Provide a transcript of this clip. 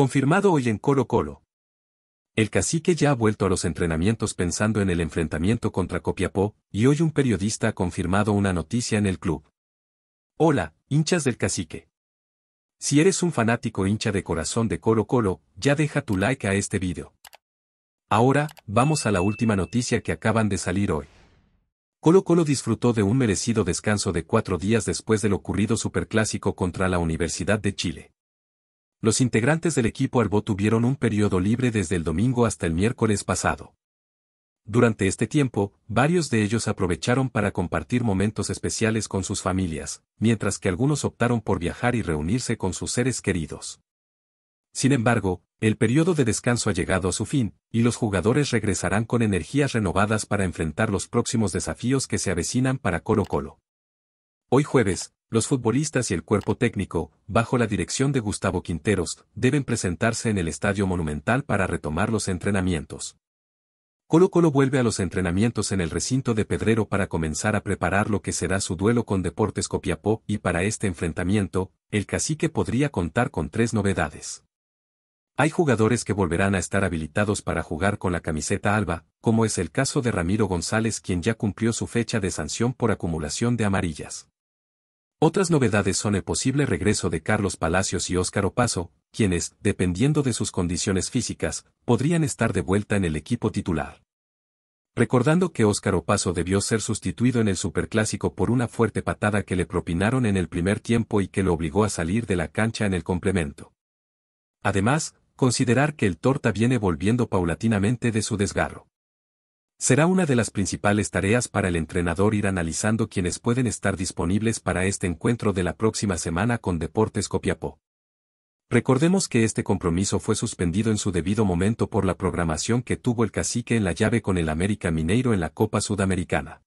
Confirmado hoy en Colo Colo. El cacique ya ha vuelto a los entrenamientos pensando en el enfrentamiento contra Copiapó, y hoy un periodista ha confirmado una noticia en el club. Hola, hinchas del cacique. Si eres un fanático hincha de corazón de Colo Colo, ya deja tu like a este vídeo. Ahora, vamos a la última noticia que acaban de salir hoy. Colo Colo disfrutó de un merecido descanso de cuatro días después del ocurrido superclásico contra la Universidad de Chile. Los integrantes del equipo Arbo tuvieron un periodo libre desde el domingo hasta el miércoles pasado. Durante este tiempo, varios de ellos aprovecharon para compartir momentos especiales con sus familias, mientras que algunos optaron por viajar y reunirse con sus seres queridos. Sin embargo, el periodo de descanso ha llegado a su fin, y los jugadores regresarán con energías renovadas para enfrentar los próximos desafíos que se avecinan para Colo Colo. Hoy jueves, los futbolistas y el cuerpo técnico, bajo la dirección de Gustavo Quinteros, deben presentarse en el Estadio Monumental para retomar los entrenamientos. Colo Colo vuelve a los entrenamientos en el recinto de Pedrero para comenzar a preparar lo que será su duelo con Deportes Copiapó y para este enfrentamiento, el cacique podría contar con tres novedades. Hay jugadores que volverán a estar habilitados para jugar con la camiseta alba, como es el caso de Ramiro González quien ya cumplió su fecha de sanción por acumulación de amarillas. Otras novedades son el posible regreso de Carlos Palacios y Óscar Paso, quienes, dependiendo de sus condiciones físicas, podrían estar de vuelta en el equipo titular. Recordando que Óscar Paso debió ser sustituido en el Superclásico por una fuerte patada que le propinaron en el primer tiempo y que lo obligó a salir de la cancha en el complemento. Además, considerar que el Torta viene volviendo paulatinamente de su desgarro. Será una de las principales tareas para el entrenador ir analizando quienes pueden estar disponibles para este encuentro de la próxima semana con Deportes Copiapó. Recordemos que este compromiso fue suspendido en su debido momento por la programación que tuvo el cacique en la llave con el América Mineiro en la Copa Sudamericana.